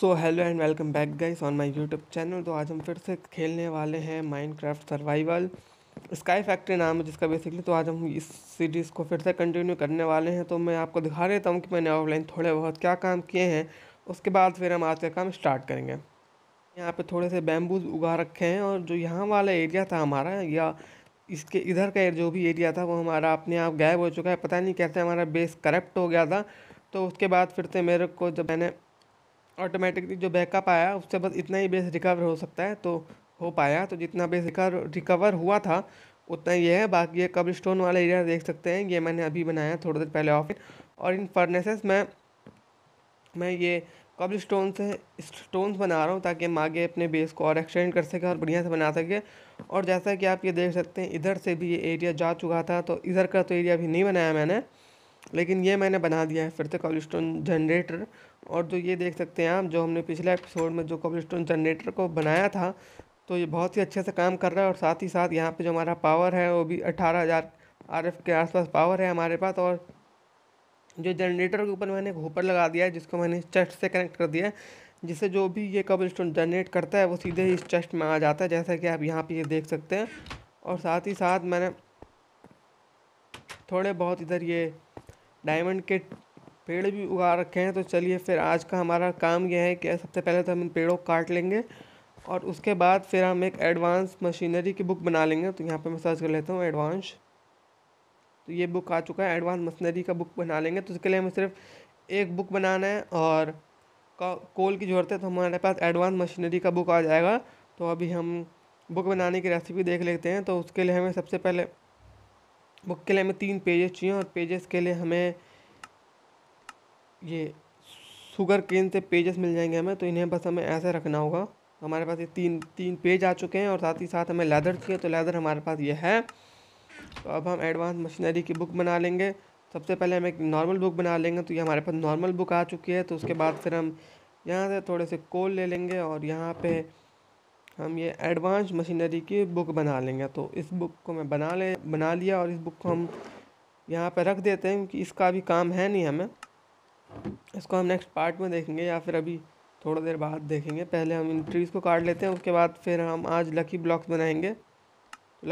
so hello and welcome back guys on my YouTube channel तो आज हम फिर से खेलने वाले हैं माइनक्राफ्ट सर्वाइवल स्काई फैक्ट्री नाम है जिसका बेसिकली तो आज हम इस सीरीज़ को फिर से कंटिन्यू करने वाले हैं तो मैं आपको दिखा देता हूँ कि मैंने ऑफलाइन थोड़े बहुत क्या काम किए हैं उसके बाद फिर हम आज का काम स्टार्ट करेंगे यहाँ पर थोड़े से बैम्बूज उगा रखे हैं और जो यहाँ वाला एरिया था हमारा या इसके इधर का जो भी एरिया था वो हमारा अपने आप गायब हो चुका है पता नहीं कैसे हमारा बेस करप्ट हो गया था तो उसके बाद फिर से मेरे को जब मैंने ऑटोमेटिकली जो बैकअप आया उससे बस इतना ही बेस रिकवर हो सकता है तो हो पाया तो जितना बेस रिकवर रिकवर हुआ था उतना ही है बाकी ये कब स्टोन वाला एरिया देख सकते हैं ये मैंने अभी बनाया थोड़ी देर पहले ऑफिस और इन फर्नेसेस में मैं ये कब स्टोन से स्टोन्स बना रहा हूँ ताकि हम आगे अपने बेस को और एक्सटेंड कर सके और बढ़िया से बना सके और जैसा कि आप ये देख सकते हैं इधर से भी ये एरिया जा चुका था तो इधर का तो एरिया अभी नहीं बनाया मैंने लेकिन ये मैंने बना दिया है फिर से कॉब्लस्टोन जनरेटर और जो ये देख सकते हैं आप जो हमने पिछले एपिसोड में जो कॉब्लस्टोन जनरेटर को बनाया था तो ये बहुत ही अच्छे से काम कर रहा है और साथ ही साथ यहाँ पे जो हमारा पावर है वो भी अट्ठारह हज़ार आर के आसपास पावर है हमारे पास और जो जनरेटर के ऊपर मैंने एक होपर लगा दिया है जिसको मैंने चेस्ट से कनेक्ट कर दिया है जिससे जो भी ये कबल स्टोन जनरेट करता है वो सीधे इस चेस्ट में आ जाता है जैसा कि आप यहाँ पे ये देख सकते हैं और साथ ही साथ मैंने थोड़े बहुत इधर ये डायमंड के पेड़ भी उगा रखे हैं तो चलिए फिर आज का हमारा काम यह है कि सबसे पहले तो हम इन पेड़ों को काट लेंगे और उसके बाद फिर हम एक एडवांस मशीनरी की बुक बना लेंगे तो यहाँ पर मैं सर्च कर लेता हूँ एडवांस तो ये बुक आ चुका है एडवांस मशीनरी का बुक बना लेंगे तो उसके लिए हमें सिर्फ एक बुक बनाना है और कोल की ज़रूरत है तो हमारे पास एडवांस मशीनरी का बुक आ जाएगा तो अभी हम बुक बनाने की रेसिपी देख लेते हैं तो उसके लिए हमें सबसे पहले बुक के लिए हमें तीन पेजेस चाहिए और पेजेस के लिए हमें ये शुगर केन से पेजेस मिल जाएंगे हमें तो इन्हें बस हमें ऐसे रखना होगा हमारे पास ये तीन तीन पेज आ चुके हैं और साथ ही साथ हमें लेदर चाहिए तो लेदर हमारे पास ये है तो अब हम एडवांस मशीनरी की बुक बना लेंगे सबसे पहले हम एक नॉर्मल बुक बना लेंगे तो ये हमारे पास नॉर्मल बुक आ चुकी है तो उसके बाद फिर हम यहाँ से थोड़े से कोल ले लेंगे और यहाँ पर हम ये एडवांस मशीनरी की बुक बना लेंगे तो इस बुक को मैं बना ले बना लिया और इस बुक को हम यहाँ पर रख देते हैं क्योंकि इसका अभी काम है नहीं हमें इसको हम नेक्स्ट पार्ट में देखेंगे या फिर अभी थोड़ा देर बाद देखेंगे पहले हम इन ट्रीज़ को काट लेते हैं उसके बाद फिर हम आज लकी ब्लॉक्स बनाएंगे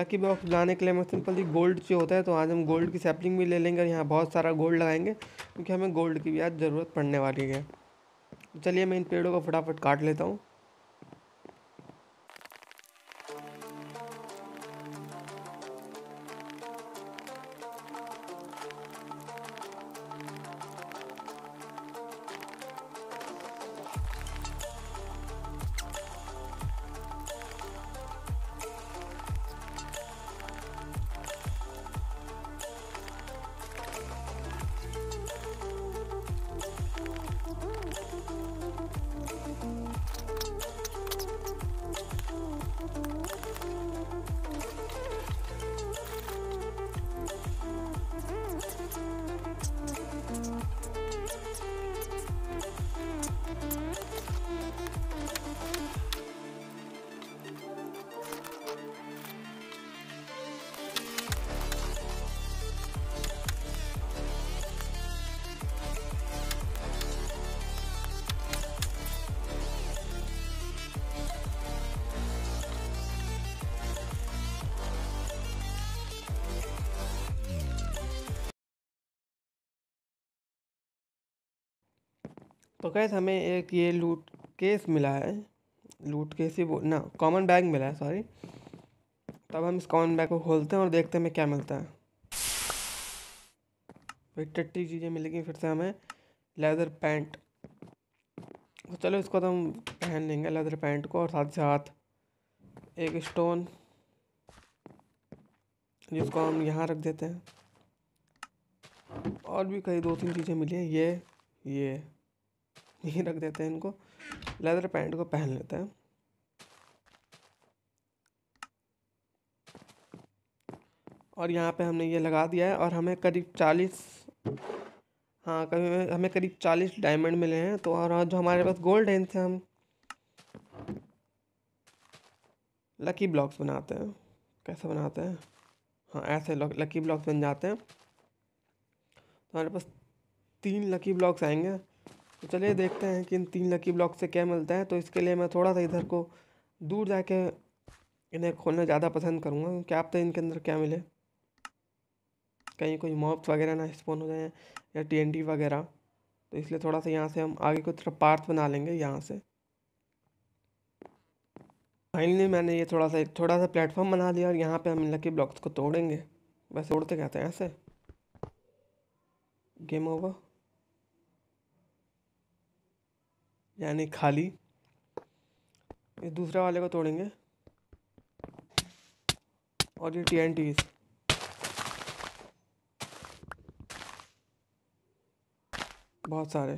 लकी ब्लॉक्स बनाने के लिए हमें सिंपल गोल्ड चाहिए होता है तो आज हम गोल्ड की सैपलिंग भी ले लेंगे और यहाँ बहुत सारा गोल्ड लगाएंगे क्योंकि हमें गोल्ड की भी आज ज़रूरत पड़ने वाली है तो चलिए मैं इन पेड़ों को फटाफट काट लेता हूँ तो कैसे हमें एक ये लूट केस मिला है लूट केस ही ना कॉमन बैग मिला है सॉरी तब हम इस कॉमन बैग को खोलते हैं और देखते हैं हमें क्या मिलता है फिर टट्टी चीज़ें मिलेगी फिर से हमें लेदर पैंट तो चलो इसको तो हम पहन लेंगे लेदर पैंट को और साथ ही साथ एक स्टोन जिसको हम यहाँ रख देते हैं और भी कई दो तीन चीज़ें मिली हैं ये ये ये रख देते हैं इनको लेदर पैंट को पहन लेते हैं और यहाँ पे हमने ये लगा दिया है और हमें करीब चालीस हाँ कभी हमें करीब चालीस डायमंड मिले हैं तो और जो हमारे पास गोल्ड है इनसे हम लकी ब्लॉक्स बनाते हैं कैसे बनाते हैं हाँ ऐसे लकी ब्लॉक्स बन जाते हैं तो हमारे पास तीन लकी ब्लॉक्स आएंगे तो चलिए देखते हैं कि इन तीन लकी ब्लॉक से क्या मिलता है तो इसके लिए मैं थोड़ा सा इधर को दूर जाके इन्हें खोलना ज़्यादा पसंद करूँगा क्योंकि आप तो इनके अंदर क्या मिले कहीं कोई मॉप्स वगैरह ना स्पॉन हो जाए या टी वगैरह तो इसलिए थोड़ा सा यहाँ से हम आगे को थोड़ा पार्थ बना लेंगे यहाँ से फाइनली मैंने ये थोड़ा सा थोड़ा सा प्लेटफॉर्म बना लिया और यहाँ पे हम लकी ब्लॉक्स को तोड़ेंगे बस तोड़ते कहते हैं ऐसे गेम ओवर यानी खाली इस दूसरे वाले को तोड़ेंगे और ये टी एन टी बहुत सारे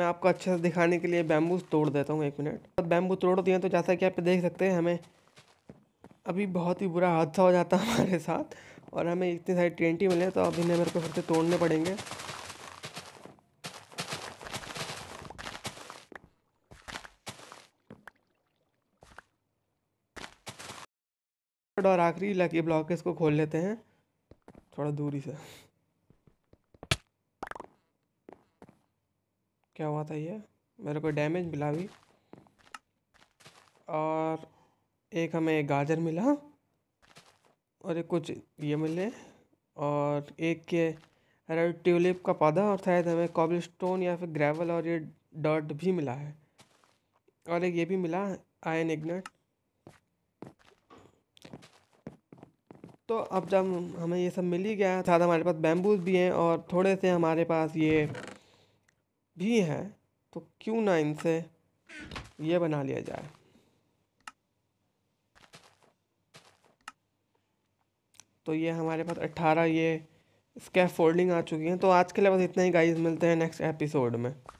मैं आपको अच्छे से दिखाने के लिए बैम्बू तोड़ देता हूँ एक मिनट तो बैम्बू तोड़ दिए तो जैसा कि आप देख सकते हैं हमें अभी बहुत ही बुरा हादसा हो जाता है हमारे साथ और हमें इतनी सारी टेंटी मिले तो अभी मेरे को फिर से तोड़ने पड़ेंगे और आखिरी लकी ब्लॉक इसको खोल लेते हैं थोड़ा दूरी से क्या हुआ था ये मेरे को डैमेज मिला भी और एक हमें गाजर मिला और एक कुछ ये मिले और एक के रेड ट्यूलिप का पौधा और शायद हमें कॉबल स्टोन या फिर ग्रेवल और ये डर्ट भी मिला है और एक ये भी मिला आयन इग्नेट तो अब जब हमें ये सब मिल ही गया था हमारे पास बैम्बूज भी हैं और थोड़े से हमारे पास ये भी है तो क्यों ना इनसे ये बना लिया जाए तो ये हमारे पास अट्ठारह ये स्कैफ फोल्डिंग आ चुकी हैं तो आज के लिए बस इतना ही गाइस मिलते हैं नेक्स्ट एपिसोड में